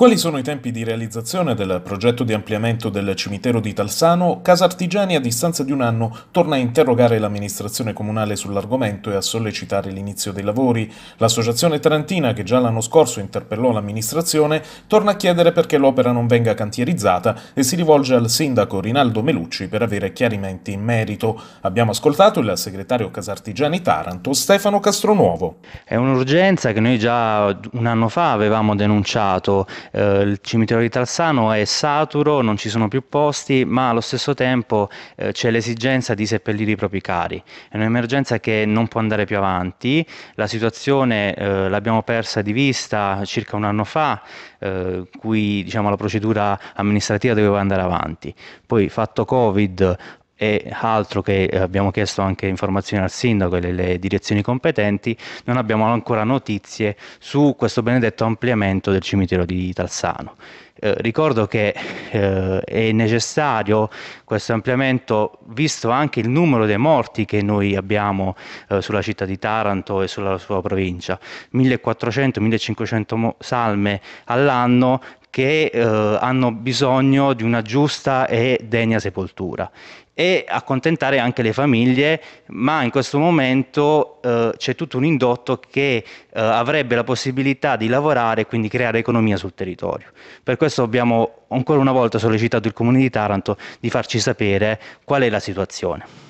Quali sono i tempi di realizzazione del progetto di ampliamento del cimitero di Talsano? Casartigiani a distanza di un anno torna a interrogare l'amministrazione comunale sull'argomento e a sollecitare l'inizio dei lavori. L'associazione tarantina, che già l'anno scorso interpellò l'amministrazione, torna a chiedere perché l'opera non venga cantierizzata e si rivolge al sindaco Rinaldo Melucci per avere chiarimenti in merito. Abbiamo ascoltato il segretario Casartigiani Taranto, Stefano Castronuovo. È un'urgenza che noi già un anno fa avevamo denunciato eh, il cimitero di Talsano è saturo, non ci sono più posti, ma allo stesso tempo eh, c'è l'esigenza di seppellire i propri cari. È un'emergenza che non può andare più avanti, la situazione eh, l'abbiamo persa di vista circa un anno fa, eh, cui diciamo, la procedura amministrativa doveva andare avanti. Poi fatto Covid, e altro che eh, abbiamo chiesto anche informazioni al sindaco e alle direzioni competenti, non abbiamo ancora notizie su questo benedetto ampliamento del cimitero di Talsano. Eh, ricordo che eh, è necessario questo ampliamento visto anche il numero dei morti che noi abbiamo eh, sulla città di Taranto e sulla sua provincia, 1400-1500 salme all'anno che eh, hanno bisogno di una giusta e degna sepoltura e accontentare anche le famiglie, ma in questo momento eh, c'è tutto un indotto che eh, avrebbe la possibilità di lavorare e quindi creare economia sul territorio. Per questo abbiamo ancora una volta sollecitato il Comune di Taranto di farci sapere qual è la situazione.